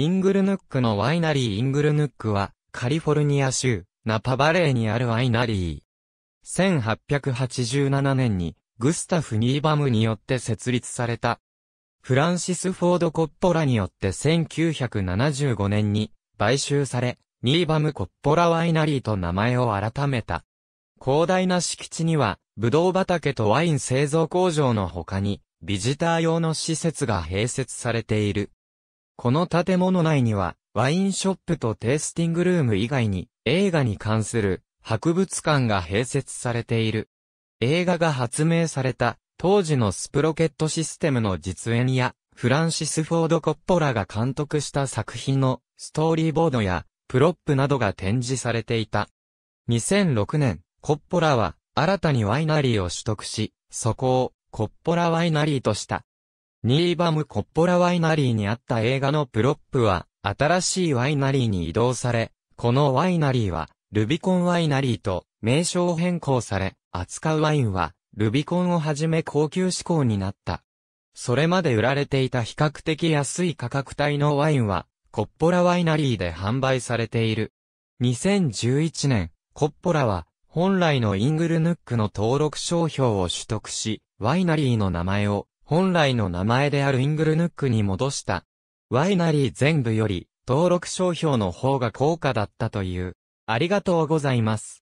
イングルヌックのワイナリーイングルヌックは、カリフォルニア州、ナパバレーにあるワイナリー。1887年に、グスタフ・ニーバムによって設立された。フランシス・フォード・コッポラによって1975年に、買収され、ニーバム・コッポラ・ワイナリーと名前を改めた。広大な敷地には、ブドウ畑とワイン製造工場の他に、ビジター用の施設が併設されている。この建物内には、ワインショップとテイスティングルーム以外に、映画に関する博物館が併設されている。映画が発明された、当時のスプロケットシステムの実演や、フランシス・フォード・コッポラが監督した作品のストーリーボードやプロップなどが展示されていた。2006年、コッポラは新たにワイナリーを取得し、そこをコッポラワイナリーとした。ニーバム・コッポラワイナリーにあった映画のプロップは、新しいワイナリーに移動され、このワイナリーは、ルビコンワイナリーと名称変更され、扱うワインは、ルビコンをはじめ高級志向になった。それまで売られていた比較的安い価格帯のワインは、コッポラワイナリーで販売されている。2011年、コッポラは、本来のイングルヌックの登録商標を取得し、ワイナリーの名前を本来の名前であるイングルヌックに戻した。ワイナリー全部より、登録商標の方が高価だったという。ありがとうございます。